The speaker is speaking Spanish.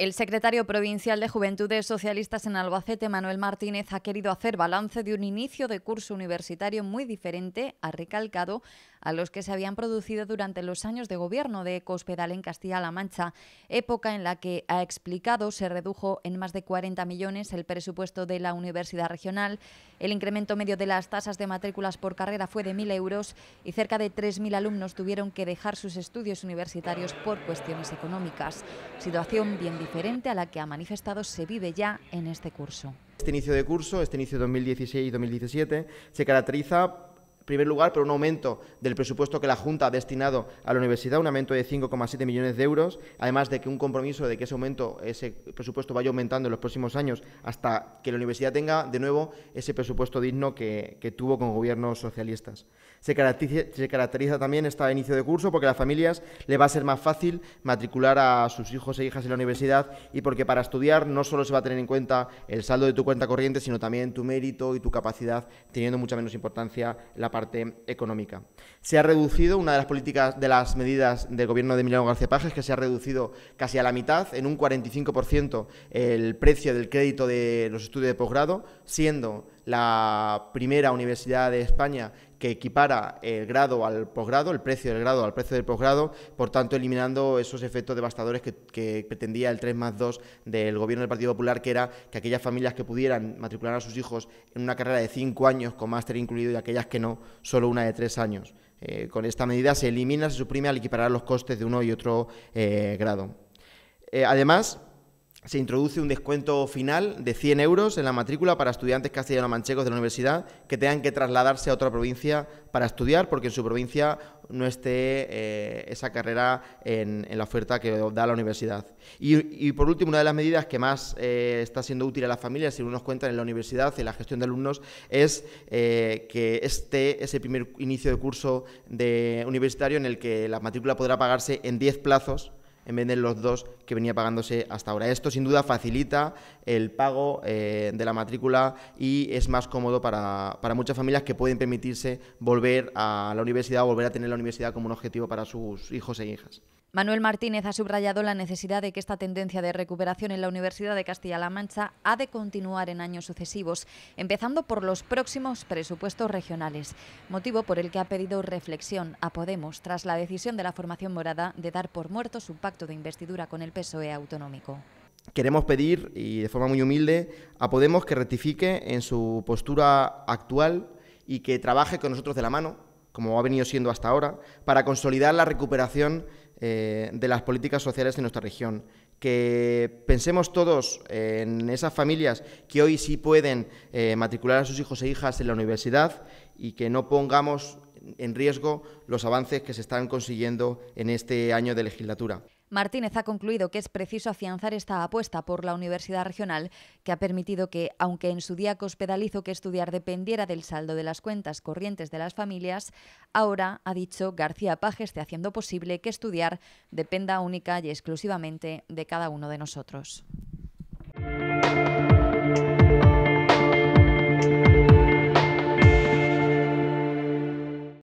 El secretario provincial de Juventudes Socialistas en Albacete, Manuel Martínez, ha querido hacer balance de un inicio de curso universitario muy diferente, ha recalcado, a los que se habían producido durante los años de gobierno de Cospedal en Castilla-La Mancha, época en la que, ha explicado, se redujo en más de 40 millones el presupuesto de la Universidad Regional, el incremento medio de las tasas de matrículas por carrera fue de 1.000 euros y cerca de 3.000 alumnos tuvieron que dejar sus estudios universitarios por cuestiones económicas, situación bien diferente a la que ha manifestado se vive ya en este curso. Este inicio de curso, este inicio 2016-2017, se caracteriza primer lugar, por un aumento del presupuesto que la Junta ha destinado a la universidad, un aumento de 5,7 millones de euros, además de que un compromiso de que ese aumento, ese presupuesto vaya aumentando en los próximos años hasta que la universidad tenga de nuevo ese presupuesto digno que, tuvo con gobiernos socialistas. Se caracteriza, también este inicio de curso porque a las familias le va a ser más fácil matricular a sus hijos e hijas en la universidad y porque para estudiar no solo se va a tener en cuenta el saldo de tu cuenta corriente, sino también tu mérito y tu capacidad, teniendo mucha menos importancia la parte parte económica. Se ha reducido una de las políticas de las medidas del gobierno de Emiliano García Pajes, que se ha reducido casi a la mitad, en un 45% el precio del crédito de los estudios de posgrado, siendo la primera universidad de España que equipara el grado al posgrado, el precio del grado al precio del posgrado, por tanto eliminando esos efectos devastadores que, pretendía el 3 más 2 del gobierno del Partido Popular, que era que aquellas familias que pudieran matricular a sus hijos en una carrera de 5 años con máster incluido y aquellas que no, solo una de 3 años. Eh, con esta medida se elimina, se suprime al equiparar los costes de uno y otro eh, grado. Eh, además, se introduce un descuento final de 100 euros en la matrícula para estudiantes castellano-manchegos de la universidad que tengan que trasladarse a otra provincia para estudiar porque en su provincia no esté eh, esa carrera en, la oferta que da la universidad. Y, por último, una de las medidas que más eh, está siendo útil a las familias, uno nos cuentan en la universidad, en la gestión de alumnos, es eh, que este ese primer inicio de curso de universitario en el que la matrícula podrá pagarse en 10 plazos en vez de los dos que venía pagándose hasta ahora. Esto sin duda facilita el pago eh, de la matrícula y es más cómodo para, para, muchas familias que pueden permitirse volver a la universidad o volver a tener la universidad como un objetivo para sus hijos e hijas. Manuel Martínez ha subrayado la necesidad de que esta tendencia de recuperación en la Universidad de Castilla-La Mancha ha de continuar en años sucesivos, empezando por los próximos presupuestos regionales, motivo por el que ha pedido reflexión a Podemos tras la decisión de la formación morada de dar por muerto su pacto de investidura con el PSOE autonómico. Queremos pedir, y de forma muy humilde, a Podemos que rectifique en su postura actual y que trabaje con nosotros de la mano, como ha venido siendo hasta ahora, para consolidar la recuperación eh, de las políticas sociales de nuestra región. Que pensemos todos eh, en esas familias que hoy sí pueden eh, matricular a sus hijos e hijas en la universidad y que no pongamos en riesgo los avances que se están consiguiendo en este año de legislatura. Martínez ha concluido que es preciso afianzar esta apuesta por la Universidad Regional, que ha permitido que, aunque en su día cospedalizo que estudiar dependiera del saldo de las cuentas corrientes de las familias, ahora, ha dicho, García Paje esté haciendo posible que estudiar dependa única y exclusivamente de cada uno de nosotros.